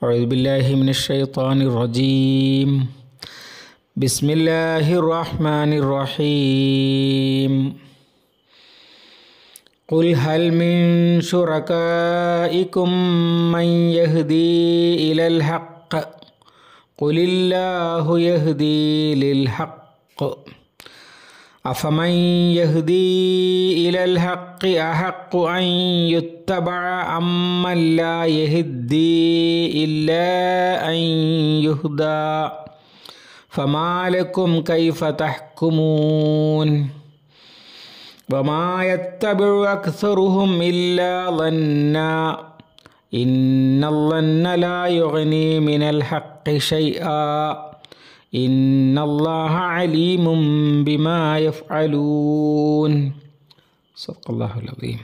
أعوذ بالله من الشيطان الرجيم بسم الله الرحمن الرحيم قل هل من شركائكم من يهدي إلى الحق قل الله يهدي للحق أفمن يهدي إلى الحق أحق أن يتبع أمن لا يهدي إلا أن يهدى فما لكم كيف تحكمون وما يتبع أكثرهم إلا ظنا إن الظن لا يغني من الحق شيئا ഇന്നല്ലാഹ അലീമും ബിമായ ഫലൂൻ സത്തല്ലാഹുലീം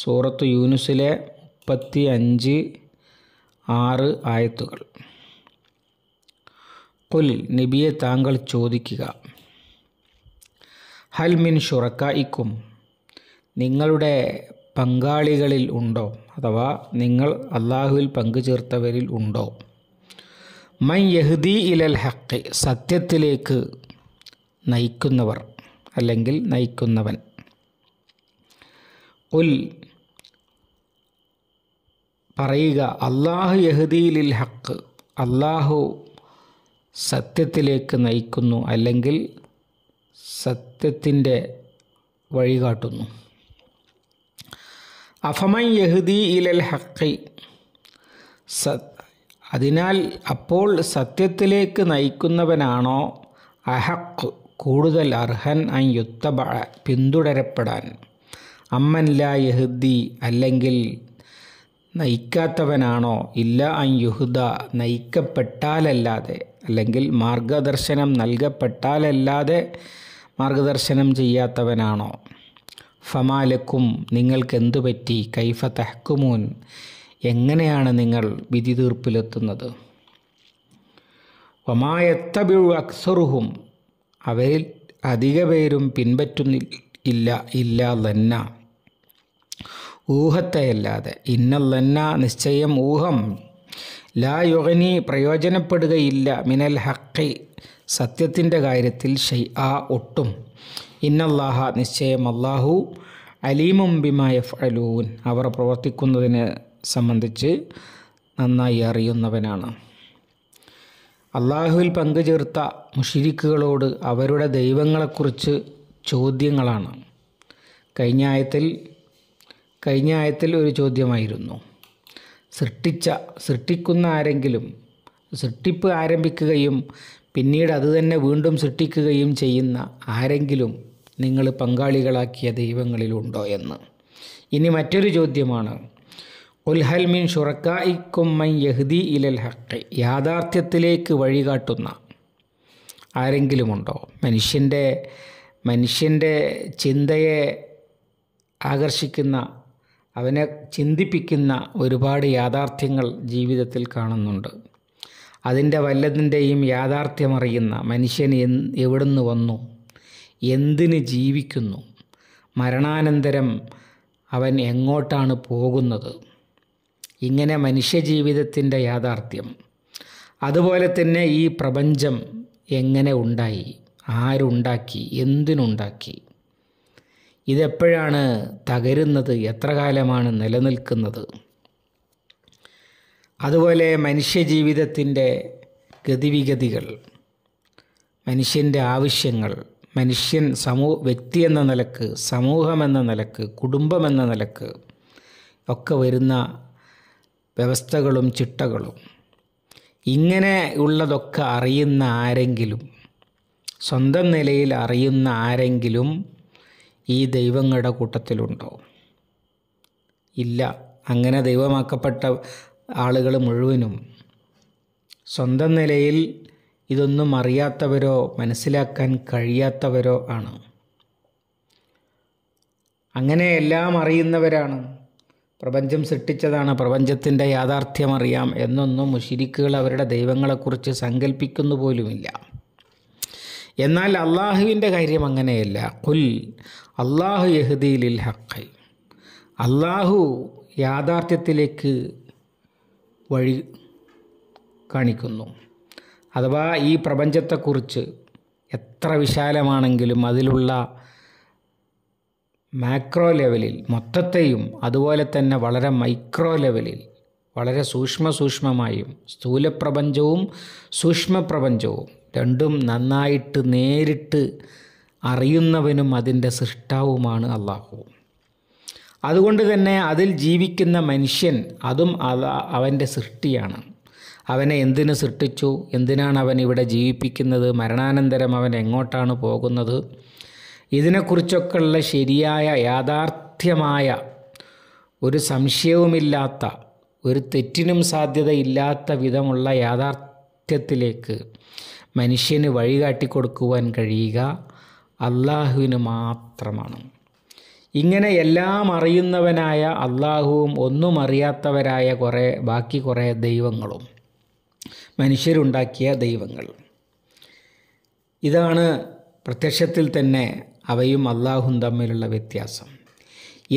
സൂറത്ത് യൂനുസിലെ മുപ്പത്തി അഞ്ച് ആറ് ആയത്തുകൾ കുൽ നബിയെ താങ്കൾ ചോദിക്കുക ഹൽ മിൻ ഇക്കും നിങ്ങളുടെ പങ്കാളികളിൽ ഉണ്ടോ അഥവാ നിങ്ങൾ അള്ളാഹുവിൽ പങ്കുചേർത്തവരിൽ ഉണ്ടോ മൻ യഹ്ദി ഇലൽ ഹക്ക് സത്യത്തിലേക്ക് നയിക്കുന്നവർ അല്ലെങ്കിൽ നയിക്കുന്നവൻ ഉൽ പറയുക അള്ളാഹു ലിൽ ഹക്ക് അള്ളാഹു സത്യത്തിലേക്ക് നയിക്കുന്നു അല്ലെങ്കിൽ സത്യത്തിൻ്റെ കാട്ടുന്നു അഫമൻ യഹുദീ ഇലൽ ഹക്കി സത് അതിനാൽ അപ്പോൾ സത്യത്തിലേക്ക് നയിക്കുന്നവനാണോ അഹഖ് കൂടുതൽ അർഹൻ അൻ യുത്തബ പിന്തുടരപ്പെടാൻ അമ്മൻ ലാ യഹുദ്ദി അല്ലെങ്കിൽ നയിക്കാത്തവനാണോ ഇല്ല അൻ യുഹുദ നയിക്കപ്പെട്ടാലല്ലാതെ അല്ലെങ്കിൽ മാർഗദർശനം നൽകപ്പെട്ടാലല്ലാതെ മാർഗദർശനം ചെയ്യാത്തവനാണോ ഫമാലക്കും നിങ്ങൾക്കെന്തു പറ്റി കൈഫ തഹ്കുമൂൻ എങ്ങനെയാണ് നിങ്ങൾ വിധി തീർപ്പിലെത്തുന്നത് വമായത്തബിഴു അക്സറുഹും അവരിൽ അധിക പേരും പിൻപറ്റുന്നില്ല ഇല്ല ഇല്ല ലന്ന ഊഹത്തെയല്ലാതെ ഇന്നല്ലന്ന നിശ്ചയം ഊഹം ലാ യുഗനി പ്രയോജനപ്പെടുകയില്ല മിനൽ ഹക്കി സത്യത്തിൻ്റെ കാര്യത്തിൽ ഷൈ ആ ഒട്ടും ഇന്നല്ലാഹ നിശ്ചയം അല്ലാഹു അലീമും ബിമായ ഫലൂൻ അവർ പ്രവർത്തിക്കുന്നതിന് സംബന്ധിച്ച് നന്നായി അറിയുന്നവനാണ് അള്ളാഹുവിൽ പങ്കുചേർത്ത മുഷിരിക്കുകളോട് അവരുടെ ദൈവങ്ങളെക്കുറിച്ച് ചോദ്യങ്ങളാണ് കഴിഞ്ഞ ആയത്തിൽ കഴിഞ്ഞ ആയത്തിൽ ഒരു ചോദ്യമായിരുന്നു സൃഷ്ടിച്ച സൃഷ്ടിക്കുന്ന ആരെങ്കിലും സൃഷ്ടിപ്പ് ആരംഭിക്കുകയും പിന്നീട് അത് തന്നെ വീണ്ടും സൃഷ്ടിക്കുകയും ചെയ്യുന്ന ആരെങ്കിലും നിങ്ങൾ പങ്കാളികളാക്കിയ ദൈവങ്ങളിലുണ്ടോ എന്ന് ഇനി മറ്റൊരു ചോദ്യമാണ് ഉൽഹൽമിൻ മിൻ ഷുറക്കായിക്കും മൻ യഹ്ദി ഇലൽ ഹക്ക് യാഥാർത്ഥ്യത്തിലേക്ക് വഴികാട്ടുന്ന ആരെങ്കിലുമുണ്ടോ മനുഷ്യൻ്റെ മനുഷ്യൻ്റെ ചിന്തയെ ആകർഷിക്കുന്ന അവനെ ചിന്തിപ്പിക്കുന്ന ഒരുപാട് യാഥാർത്ഥ്യങ്ങൾ ജീവിതത്തിൽ കാണുന്നുണ്ട് അതിൻ്റെ വല്ലതിൻ്റെയും യാഥാർത്ഥ്യമറിയുന്ന മനുഷ്യൻ എൻ എവിടുന്ന് വന്നു എന്തിന് ജീവിക്കുന്നു മരണാനന്തരം അവൻ എങ്ങോട്ടാണ് പോകുന്നത് ഇങ്ങനെ മനുഷ്യജീവിതത്തിൻ്റെ യാഥാർത്ഥ്യം അതുപോലെ തന്നെ ഈ പ്രപഞ്ചം എങ്ങനെ ഉണ്ടായി ആരുണ്ടാക്കി എന്തിനുണ്ടാക്കി ഇതെപ്പോഴാണ് തകരുന്നത് എത്ര കാലമാണ് നിലനിൽക്കുന്നത് അതുപോലെ മനുഷ്യജീവിതത്തിൻ്റെ ഗതിവിഗതികൾ മനുഷ്യൻ്റെ ആവശ്യങ്ങൾ മനുഷ്യൻ സമൂ വ്യക്തി എന്ന നിലക്ക് സമൂഹമെന്ന നിലക്ക് കുടുംബമെന്ന നിലക്ക് ഒക്കെ വരുന്ന വ്യവസ്ഥകളും ചിട്ടകളും ഇങ്ങനെ ഉള്ളതൊക്കെ അറിയുന്ന ആരെങ്കിലും സ്വന്തം നിലയിൽ അറിയുന്ന ആരെങ്കിലും ഈ ദൈവങ്ങളുടെ കൂട്ടത്തിലുണ്ടോ ഇല്ല അങ്ങനെ ദൈവമാക്കപ്പെട്ട ആളുകൾ മുഴുവനും സ്വന്തം നിലയിൽ ഇതൊന്നും അറിയാത്തവരോ മനസ്സിലാക്കാൻ കഴിയാത്തവരോ ആണ് അങ്ങനെ എല്ലാം അറിയുന്നവരാണ് പ്രപഞ്ചം സൃഷ്ടിച്ചതാണ് പ്രപഞ്ചത്തിൻ്റെ യാഥാർത്ഥ്യമറിയാം എന്നൊന്നും മുഷിരിക്കുകൾ അവരുടെ ദൈവങ്ങളെക്കുറിച്ച് സങ്കല്പിക്കുന്നു പോലുമില്ല എന്നാൽ അള്ളാഹുവിൻ്റെ കാര്യം അങ്ങനെയല്ല കുൽ അള്ളാഹു യഹദീലിൽ ഹഖ് അള്ളാഹു യാഥാർത്ഥ്യത്തിലേക്ക് വഴി കാണിക്കുന്നു അഥവാ ഈ പ്രപഞ്ചത്തെക്കുറിച്ച് എത്ര വിശാലമാണെങ്കിലും അതിലുള്ള മാക്രോ ലെവലിൽ മൊത്തത്തെയും അതുപോലെ തന്നെ വളരെ മൈക്രോ ലെവലിൽ വളരെ സൂക്ഷ്മ സൂക്ഷ്മമായും സ്ഥൂലപ്രപഞ്ചവും സൂക്ഷ്മപ്രപഞ്ചവും രണ്ടും നന്നായിട്ട് നേരിട്ട് അറിയുന്നവനും അതിൻ്റെ സൃഷ്ടാവുമാണ് അള്ളാഹു അതുകൊണ്ട് തന്നെ അതിൽ ജീവിക്കുന്ന മനുഷ്യൻ അതും അവൻ്റെ സൃഷ്ടിയാണ് അവനെ എന്തിനു സൃഷ്ടിച്ചു എന്തിനാണ് അവൻ ഇവിടെ ജീവിപ്പിക്കുന്നത് മരണാനന്തരം അവൻ എങ്ങോട്ടാണ് പോകുന്നത് ഇതിനെക്കുറിച്ചൊക്കെയുള്ള ശരിയായ യാഥാർത്ഥ്യമായ ഒരു സംശയവുമില്ലാത്ത ഒരു തെറ്റിനും സാധ്യതയില്ലാത്ത വിധമുള്ള യാഥാർത്ഥ്യത്തിലേക്ക് മനുഷ്യന് വഴികാട്ടി കൊടുക്കുവാൻ കഴിയുക അള്ളാഹുവിന് മാത്രമാണ് ഇങ്ങനെ എല്ലാം അറിയുന്നവനായ അള്ളാഹുവും ഒന്നും അറിയാത്തവരായ കുറേ ബാക്കി കുറേ ദൈവങ്ങളും മനുഷ്യരുണ്ടാക്കിയ ദൈവങ്ങൾ ഇതാണ് പ്രത്യക്ഷത്തിൽ തന്നെ അവയും അള്ളാഹും തമ്മിലുള്ള വ്യത്യാസം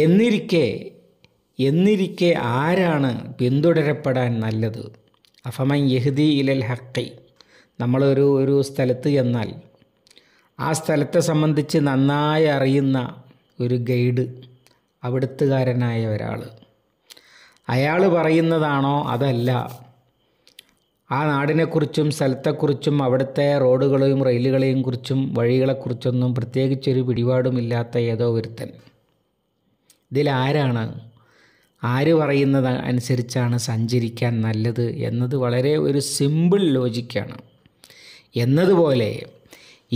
എന്നിരിക്കെ എന്നിരിക്കെ ആരാണ് പിന്തുടരപ്പെടാൻ നല്ലത് അഫമൻ യഹ്ദി ഇലൽ ഹക്കി നമ്മളൊരു ഒരു സ്ഥലത്ത് എന്നാൽ ആ സ്ഥലത്തെ സംബന്ധിച്ച് നന്നായി അറിയുന്ന ഒരു ഗൈഡ് അവിടുത്തുകാരനായ ഒരാൾ അയാൾ പറയുന്നതാണോ അതല്ല ആ നാടിനെക്കുറിച്ചും സ്ഥലത്തെക്കുറിച്ചും അവിടുത്തെ റോഡുകളെയും റെയിലുകളെയും കുറിച്ചും വഴികളെക്കുറിച്ചൊന്നും പ്രത്യേകിച്ചൊരു പിടിപാടുമില്ലാത്ത ഏതോ ഒരുത്തൻ ഇതിലാരാണ് ആര് പറയുന്നത് അനുസരിച്ചാണ് സഞ്ചരിക്കാൻ നല്ലത് എന്നത് വളരെ ഒരു സിമ്പിൾ ലോജിക്കാണ് എന്നതുപോലെ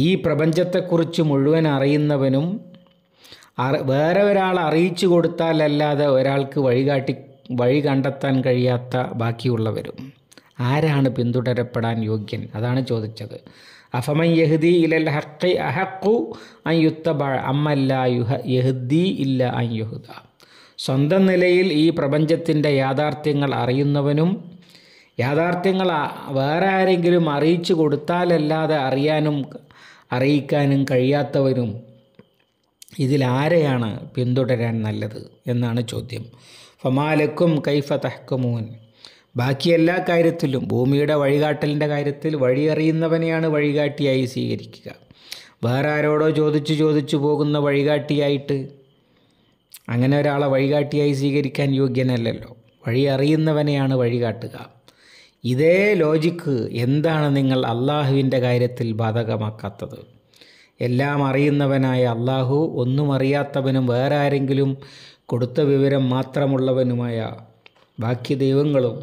ഈ പ്രപഞ്ചത്തെക്കുറിച്ച് മുഴുവൻ അറിയുന്നവനും വേറെ ഒരാൾ അറിയിച്ചു കൊടുത്താലല്ലാതെ ഒരാൾക്ക് വഴികാട്ടി വഴി കണ്ടെത്താൻ കഴിയാത്ത ബാക്കിയുള്ളവരും ആരാണ് പിന്തുടരപ്പെടാൻ യോഗ്യൻ അതാണ് ചോദിച്ചത് അഫമൻ യഹ്ദി ഇലൽ ഹക്കി അഹക്കു അൻ യുത്തബ അമ്മല്ല യുഹ യഹ്ദി ഇല്ല അൻ യുഹുദ സ്വന്തം നിലയിൽ ഈ പ്രപഞ്ചത്തിൻ്റെ യാഥാർത്ഥ്യങ്ങൾ അറിയുന്നവനും യാഥാർത്ഥ്യങ്ങൾ വേറെ ആരെങ്കിലും അറിയിച്ചു കൊടുത്താലല്ലാതെ അറിയാനും അറിയിക്കാനും കഴിയാത്തവരും ഇതിലാരെയാണ് പിന്തുടരാൻ നല്ലത് എന്നാണ് ചോദ്യം ഫമാലക്കും കൈഫ തഹ്ക്കുമൂൻ ബാക്കി എല്ലാ കാര്യത്തിലും ഭൂമിയുടെ വഴികാട്ടലിൻ്റെ കാര്യത്തിൽ വഴിയറിയുന്നവനെയാണ് വഴികാട്ടിയായി സ്വീകരിക്കുക വേറെ ആരോടോ ചോദിച്ചു ചോദിച്ചു പോകുന്ന വഴികാട്ടിയായിട്ട് അങ്ങനെ ഒരാളെ വഴികാട്ടിയായി സ്വീകരിക്കാൻ യോഗ്യനല്ലല്ലോ വഴി അറിയുന്നവനെയാണ് വഴികാട്ടുക ഇതേ ലോജിക്ക് എന്താണ് നിങ്ങൾ അള്ളാഹുവിൻ്റെ കാര്യത്തിൽ ബാധകമാക്കാത്തത് എല്ലാം അറിയുന്നവനായ അള്ളാഹു ഒന്നും അറിയാത്തവനും വേറെ ആരെങ്കിലും കൊടുത്ത വിവരം മാത്രമുള്ളവനുമായ ബാക്കി ദൈവങ്ങളും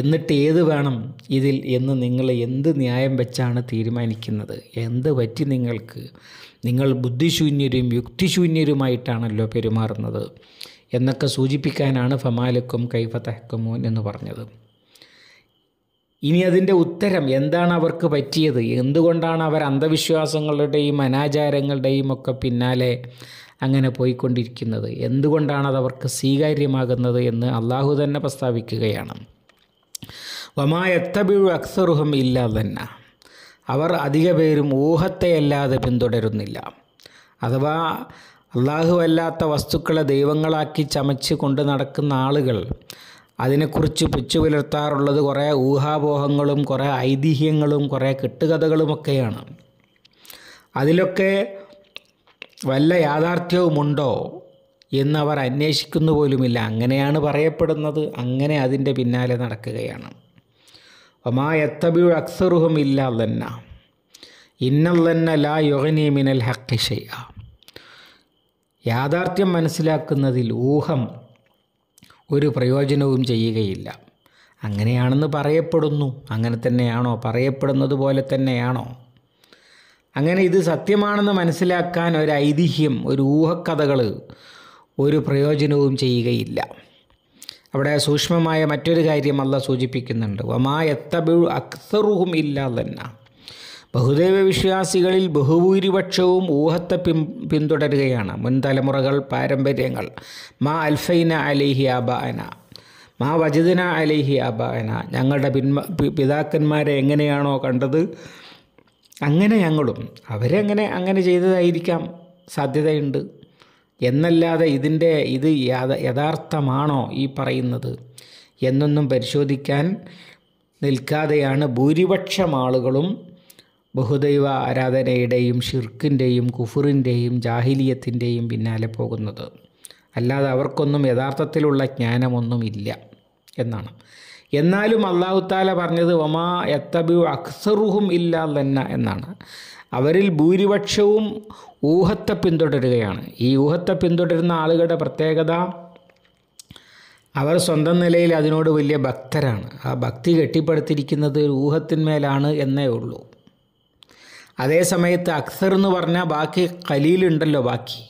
എന്നിട്ട് ഏത് വേണം ഇതിൽ എന്ന് നിങ്ങൾ എന്ത് ന്യായം വെച്ചാണ് തീരുമാനിക്കുന്നത് എന്ത് പറ്റി നിങ്ങൾക്ക് നിങ്ങൾ ബുദ്ധിശൂന്യരും യുക്തിശൂന്യരുമായിട്ടാണല്ലോ പെരുമാറുന്നത് എന്നൊക്കെ സൂചിപ്പിക്കാനാണ് ഫമാലക്കും കൈഫത്തഹക്കമോൻ എന്ന് പറഞ്ഞത് ഇനി അതിൻ്റെ ഉത്തരം എന്താണ് അവർക്ക് പറ്റിയത് എന്തുകൊണ്ടാണ് അവർ അന്ധവിശ്വാസങ്ങളുടെയും അനാചാരങ്ങളുടെയും ഒക്കെ പിന്നാലെ അങ്ങനെ പോയിക്കൊണ്ടിരിക്കുന്നത് എന്തുകൊണ്ടാണ് അത് അവർക്ക് സ്വീകാര്യമാകുന്നത് എന്ന് അള്ളാഹു തന്നെ പ്രസ്താവിക്കുകയാണ് വമായത്തബിഴു അക്സറുഹം ഇല്ല തന്നെ അവർ അധിക പേരും ഊഹത്തെയല്ലാതെ പിന്തുടരുന്നില്ല അഥവാ അല്ലാത്ത വസ്തുക്കളെ ദൈവങ്ങളാക്കി ചമച്ച് കൊണ്ട് നടക്കുന്ന ആളുകൾ അതിനെക്കുറിച്ച് പിച്ചു പുലർത്താറുള്ളത് കുറേ ഊഹാപോഹങ്ങളും കുറേ ഐതിഹ്യങ്ങളും കുറേ കെട്ടുകഥകളുമൊക്കെയാണ് അതിലൊക്കെ വല്ല യാഥാർത്ഥ്യവുമുണ്ടോ എന്നവർ അന്വേഷിക്കുന്നു പോലുമില്ല അങ്ങനെയാണ് പറയപ്പെടുന്നത് അങ്ങനെ അതിൻ്റെ പിന്നാലെ നടക്കുകയാണ് ഒമായത്തബിയു അക്സറുഹും ഇല്ലാതന്ന ഇന്നല്ലെന്ന ലാ യൊഹനി മിനൽ ഹക്കിഷയ യാഥാർത്ഥ്യം മനസ്സിലാക്കുന്നതിൽ ഊഹം ഒരു പ്രയോജനവും ചെയ്യുകയില്ല അങ്ങനെയാണെന്ന് പറയപ്പെടുന്നു അങ്ങനെ തന്നെയാണോ പറയപ്പെടുന്നത് പോലെ തന്നെയാണോ അങ്ങനെ ഇത് സത്യമാണെന്ന് മനസ്സിലാക്കാൻ ഒരു ഐതിഹ്യം ഒരു ഊഹക്കഥകൾ ഒരു പ്രയോജനവും ചെയ്യുകയില്ല അവിടെ സൂക്ഷ്മമായ മറ്റൊരു കാര്യം അല്ല സൂചിപ്പിക്കുന്നുണ്ട് വമാ എത്തബിൾ അക്സറുഹും ഇല്ലാതന്ന ബഹുദൈവ വിശ്വാസികളിൽ ബഹുഭൂരിപക്ഷവും ഊഹത്തെ പിൻ പിന്തുടരുകയാണ് മുൻ തലമുറകൾ പാരമ്പര്യങ്ങൾ മാ അൽഫൈന അലിഹി അബാന മാ വജിദിന അലിഹി അബാന ഞങ്ങളുടെ പിന്മ പിതാക്കന്മാരെ എങ്ങനെയാണോ കണ്ടത് അങ്ങനെ ഞങ്ങളും അവരെങ്ങനെ അങ്ങനെ ചെയ്തതായിരിക്കാം സാധ്യതയുണ്ട് എന്നല്ലാതെ ഇതിൻ്റെ ഇത് യഥാർത്ഥമാണോ ഈ പറയുന്നത് എന്നൊന്നും പരിശോധിക്കാൻ നിൽക്കാതെയാണ് ഭൂരിപക്ഷം ആളുകളും ബഹുദൈവ ആരാധനയുടെയും ഷിർക്കിൻ്റെയും കുഫുറിൻ്റെയും ജാഹിലിയത്തിൻ്റെയും പിന്നാലെ പോകുന്നത് അല്ലാതെ അവർക്കൊന്നും യഥാർത്ഥത്തിലുള്ള ജ്ഞാനമൊന്നുമില്ല എന്നാണ് എന്നാലും അള്ളാഹുത്താല പറഞ്ഞത് ഒമാ എത്തബു അക്സറുഹും ഇല്ല എന്നാണ് അവരിൽ ഭൂരിപക്ഷവും ഊഹത്തെ പിന്തുടരുകയാണ് ഈ ഊഹത്തെ പിന്തുടരുന്ന ആളുകളുടെ പ്രത്യേകത അവർ സ്വന്തം നിലയിൽ അതിനോട് വലിയ ഭക്തരാണ് ആ ഭക്തി കെട്ടിപ്പടുത്തിരിക്കുന്നത് ഊഹത്തിന്മേലാണ് എന്നേ ഉള്ളൂ അതേ സമയത്ത് അക്സർ എന്ന് പറഞ്ഞാൽ ബാക്കി കലിയിലുണ്ടല്ലോ ബാക്കി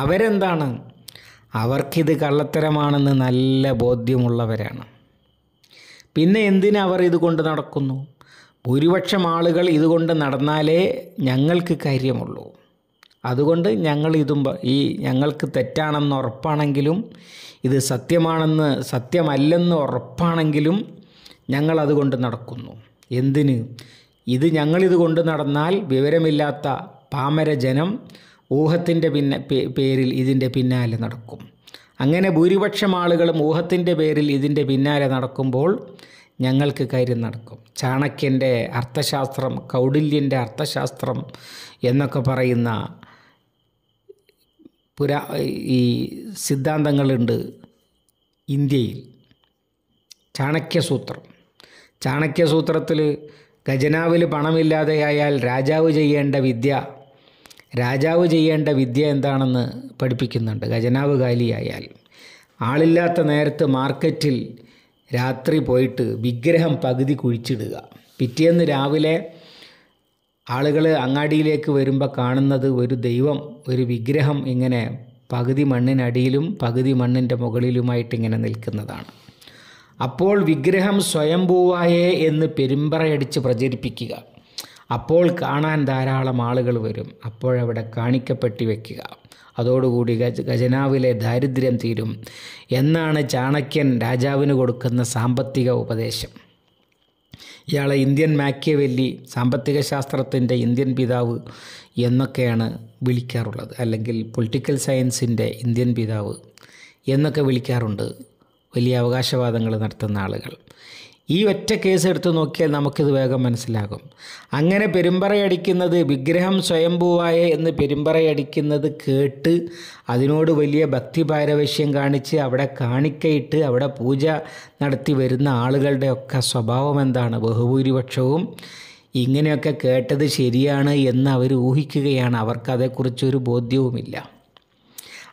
അവരെന്താണ് അവർക്കിത് കള്ളത്തരമാണെന്ന് നല്ല ബോധ്യമുള്ളവരാണ് പിന്നെ എന്തിനവർ അവർ ഇത് കൊണ്ട് നടക്കുന്നു ഭൂരിപക്ഷം ആളുകൾ ഇതുകൊണ്ട് നടന്നാലേ ഞങ്ങൾക്ക് കാര്യമുള്ളൂ അതുകൊണ്ട് ഞങ്ങൾ ഇതും ഈ ഞങ്ങൾക്ക് തെറ്റാണെന്ന് ഉറപ്പാണെങ്കിലും ഇത് സത്യമാണെന്ന് സത്യമല്ലെന്ന് ഉറപ്പാണെങ്കിലും ഞങ്ങൾ അതുകൊണ്ട് നടക്കുന്നു എന്തിന് ഇത് ഞങ്ങളിത് കൊണ്ട് നടന്നാൽ വിവരമില്ലാത്ത പാമര ജനം ഊഹത്തിൻ്റെ പിന്നെ പേരിൽ ഇതിൻ്റെ പിന്നാലെ നടക്കും അങ്ങനെ ഭൂരിപക്ഷം ആളുകളും ഊഹത്തിൻ്റെ പേരിൽ ഇതിൻ്റെ പിന്നാലെ നടക്കുമ്പോൾ ഞങ്ങൾക്ക് കയറി നടക്കും ചാണക്യൻ്റെ അർത്ഥശാസ്ത്രം കൗടില്യൻ്റെ അർത്ഥശാസ്ത്രം എന്നൊക്കെ പറയുന്ന പുരാ ഈ സിദ്ധാന്തങ്ങളുണ്ട് ഇന്ത്യയിൽ ചാണക്യസൂത്രം ചാണക്യസൂത്രത്തിൽ ഖജനാവിൽ പണമില്ലാതെയായാൽ രാജാവ് ചെയ്യേണ്ട വിദ്യ രാജാവ് ചെയ്യേണ്ട വിദ്യ എന്താണെന്ന് പഠിപ്പിക്കുന്നുണ്ട് ഖജനാവ് കാലിയായാൽ ആളില്ലാത്ത നേരത്ത് മാർക്കറ്റിൽ രാത്രി പോയിട്ട് വിഗ്രഹം പകുതി കുഴിച്ചിടുക പിറ്റേന്ന് രാവിലെ ആളുകൾ അങ്ങാടിയിലേക്ക് വരുമ്പോൾ കാണുന്നത് ഒരു ദൈവം ഒരു വിഗ്രഹം ഇങ്ങനെ പകുതി മണ്ണിനടിയിലും പകുതി മണ്ണിൻ്റെ മുകളിലുമായിട്ട് ഇങ്ങനെ നിൽക്കുന്നതാണ് അപ്പോൾ വിഗ്രഹം സ്വയംഭൂവായേ എന്ന് പെരുമ്പറയടിച്ച് പ്രചരിപ്പിക്കുക അപ്പോൾ കാണാൻ ധാരാളം ആളുകൾ വരും അപ്പോഴവിടെ കാണിക്കപ്പെട്ടി വയ്ക്കുക അതോടുകൂടി ഗജ ഖജനാവിലെ ദാരിദ്ര്യം തീരും എന്നാണ് ചാണക്യൻ രാജാവിന് കൊടുക്കുന്ന സാമ്പത്തിക ഉപദേശം ഇയാളെ ഇന്ത്യൻ മാക്കിയവെല്ലി സാമ്പത്തിക ശാസ്ത്രത്തിൻ്റെ ഇന്ത്യൻ പിതാവ് എന്നൊക്കെയാണ് വിളിക്കാറുള്ളത് അല്ലെങ്കിൽ പൊളിറ്റിക്കൽ സയൻസിൻ്റെ ഇന്ത്യൻ പിതാവ് എന്നൊക്കെ വിളിക്കാറുണ്ട് വലിയ അവകാശവാദങ്ങൾ നടത്തുന്ന ആളുകൾ ഈ ഒറ്റ കേസ് എടുത്തു നോക്കിയാൽ നമുക്കിത് വേഗം മനസ്സിലാകും അങ്ങനെ പെരുമ്പറയടിക്കുന്നത് വിഗ്രഹം സ്വയംഭൂവായ എന്ന് പെരുമ്പറയടിക്കുന്നത് കേട്ട് അതിനോട് വലിയ ഭക്തിപാരവശ്യം കാണിച്ച് അവിടെ കാണിക്കയിട്ട് അവിടെ പൂജ നടത്തി വരുന്ന ആളുകളുടെ ഒക്കെ സ്വഭാവം എന്താണ് ബഹുഭൂരിപക്ഷവും ഇങ്ങനെയൊക്കെ കേട്ടത് ശരിയാണ് എന്ന് അവർ ഊഹിക്കുകയാണ് അവർക്കതേക്കുറിച്ചൊരു ബോധ്യവുമില്ല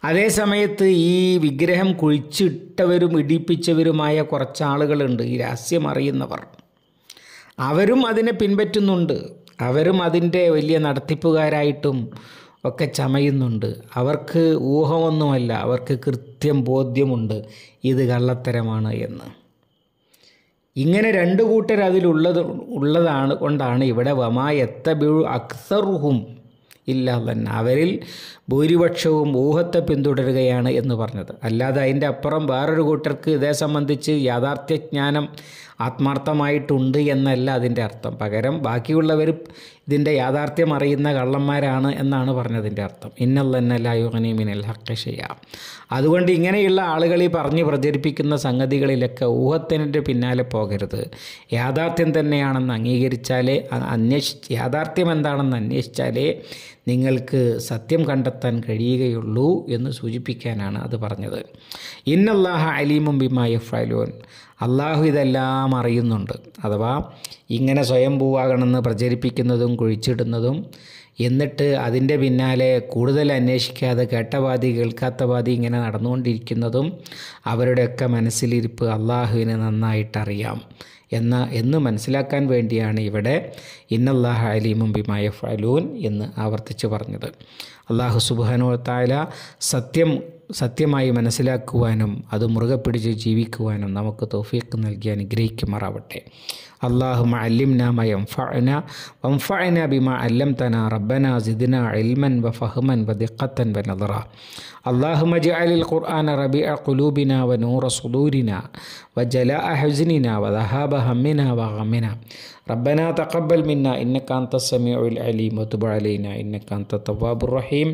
അതേ സമയത്ത് ഈ വിഗ്രഹം കുഴിച്ചിട്ടവരും ഇടിപ്പിച്ചവരുമായ കുറച്ച് ആളുകളുണ്ട് ഈ രഹസ്യം അറിയുന്നവർ അവരും അതിനെ പിൻപറ്റുന്നുണ്ട് അവരും അതിൻ്റെ വലിയ നടത്തിപ്പുകാരായിട്ടും ഒക്കെ ചമയുന്നുണ്ട് അവർക്ക് ഊഹമൊന്നുമല്ല അവർക്ക് കൃത്യം ബോധ്യമുണ്ട് ഇത് കള്ളത്തരമാണ് എന്ന് ഇങ്ങനെ രണ്ട് കൂട്ടർ അതിലുള്ളത് ഉള്ളതാണ് കൊണ്ടാണ് ഇവിടെ എത്ത ബിഴു അക്സറുഹും ഇല്ല തന്നെ അവരിൽ ഭൂരിപക്ഷവും ഊഹത്തെ പിന്തുടരുകയാണ് എന്ന് പറഞ്ഞത് അല്ലാതെ അതിൻ്റെ അപ്പുറം വേറൊരു കൂട്ടർക്ക് ഇതേ സംബന്ധിച്ച് ജ്ഞാനം ആത്മാർത്ഥമായിട്ടുണ്ട് എന്നല്ല അതിൻ്റെ അർത്ഥം പകരം ബാക്കിയുള്ളവർ ഇതിൻ്റെ യാഥാർത്ഥ്യം അറിയുന്ന കള്ളന്മാരാണ് എന്നാണ് പറഞ്ഞതിൻ്റെ അർത്ഥം ഇന്നല്ലന്നല്ലായുഹനി മിനൽ ഹക്കഷയ അതുകൊണ്ട് ഇങ്ങനെയുള്ള ആളുകൾ ഈ പറഞ്ഞ് പ്രചരിപ്പിക്കുന്ന സംഗതികളിലൊക്കെ ഊഹത്തിൻ്റെ പിന്നാലെ പോകരുത് യാഥാർത്ഥ്യം തന്നെയാണെന്ന് അംഗീകരിച്ചാലേ അന്വേഷി യാഥാർത്ഥ്യം എന്താണെന്ന് അന്വേഷിച്ചാലേ നിങ്ങൾക്ക് സത്യം കണ്ടെത്താൻ കഴിയുകയുള്ളൂ എന്ന് സൂചിപ്പിക്കാനാണ് അത് പറഞ്ഞത് ഇന്നല്ലാഹ അലീമും ബിമായ ഫലോൻ അള്ളാഹു ഇതെല്ലാം അറിയുന്നുണ്ട് അഥവാ ഇങ്ങനെ സ്വയം പൂവാകണമെന്ന് പ്രചരിപ്പിക്കുന്നതും കുഴിച്ചിടുന്നതും എന്നിട്ട് അതിൻ്റെ പിന്നാലെ കൂടുതൽ അന്വേഷിക്കാതെ കേട്ടവാദി കേൾക്കാത്തവാദി ഇങ്ങനെ നടന്നുകൊണ്ടിരിക്കുന്നതും അവരുടെയൊക്കെ മനസ്സിലിരിപ്പ് അള്ളാഹുവിനെ നന്നായിട്ടറിയാം എന്ന എന്ന് മനസ്സിലാക്കാൻ വേണ്ടിയാണ് ഇവിടെ ഇന്നല്ലാഹ അലീമും ബിമായ ഫലൂൻ എന്ന് ആവർത്തിച്ച് പറഞ്ഞത് അള്ളാഹു താല സത്യം സത്യമായി മനസ്സിലാക്കുവാനും അത് മുറുകെ പിടിച്ച് ജീവിക്കുവാനും നമുക്ക് തോഫീക്ക് നൽകി അനുഗ്രഹിക്കുമാറാവട്ടെ അള്ളാഹു അല്ലിംന മയം ഫഅന വംഫഅന ബിമ അല്ലം തന റബ്ബന സിദിന ഇൽമൻ വ ഫഹ്മൻ വ ദിഖത്തൻ വ നദറ اللهم اجعل القرآن ربيع قلوبنا ونور صدورنا وجلاء حزننا وذهاب همنا وغمنا ربنا تقبل منا إنك أنت السميع العليم وتب علينا إنك أنت التواب الرحيم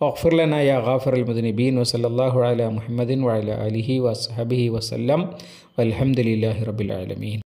واغفر لنا يا غافر المذنبين وصلى الله على محمد وعلى آله وصحبه وسلم والحمد لله رب العالمين